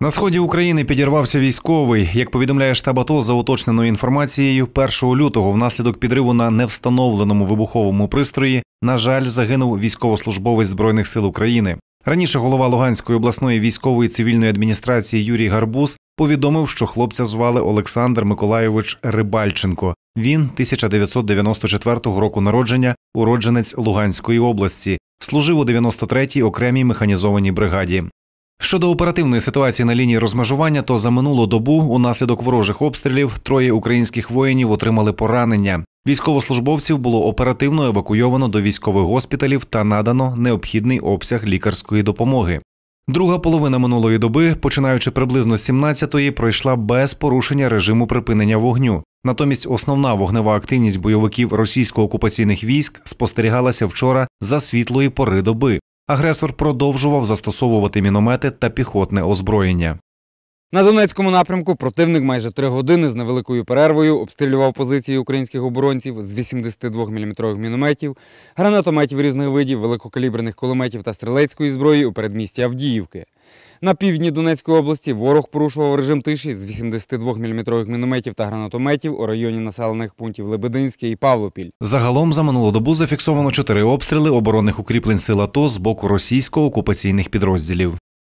На сході України підірвався військовий. Як повідомляє штаб АТО за уточненою інформацією, 1 лютого внаслідок підриву на невстановленому вибуховому пристрої, на жаль, загинув військовослужбовець збройних сил України. Раніше голова Луганської обласної військової цивільної адміністрації Юрій Гарбуз повідомив, що хлопця звали Олександр Миколайович Рибальченко. Він 1994 року народження, уродженець Луганської області, служив у 93-й окремій механізованій бригаді. Щодо оперативної ситуації на лінії розмежування, то за минулу добу унаслідок ворожих обстрілів троє українських воїнів отримали поранення. Військовослужбовців було оперативно евакуйовано до військових госпіталів та надано необхідний обсяг лікарської допомоги. Друга половина минулої доби, починаючи приблизно з 17-ї, пройшла без порушення режиму припинення вогню. Натомість основна вогнева активність бойовиків російсько-окупаційних військ спостерігалася вчора за світлої пори доби. Агресор продовжував застосовувати міномети та піхотне озброєння. На Донецькому напрямку противник майже три години з невеликою перервою обстрілював позиції українських оборонців з 82-мм мінометів, гранатометів різних видів, великокаліберних кулеметів та стрілецької зброї у передмісті Авдіївки. На півдні Донецької області ворог порушував режим тиші з 82-мм мінометів та гранатометів у районі населених пунктів Лебединське і Павлопіль. Загалом за минулу добу зафіксовано чотири обстріли оборонних укріплень сил АТО з боку російсько-окупаційних підрозділів.